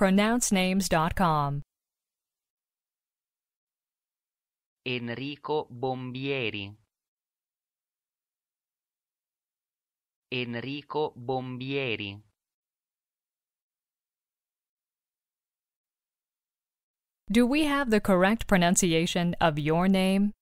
pronouncenames.com. Enrico Bombieri. Enrico Bombieri. Do we have the correct pronunciation of your name?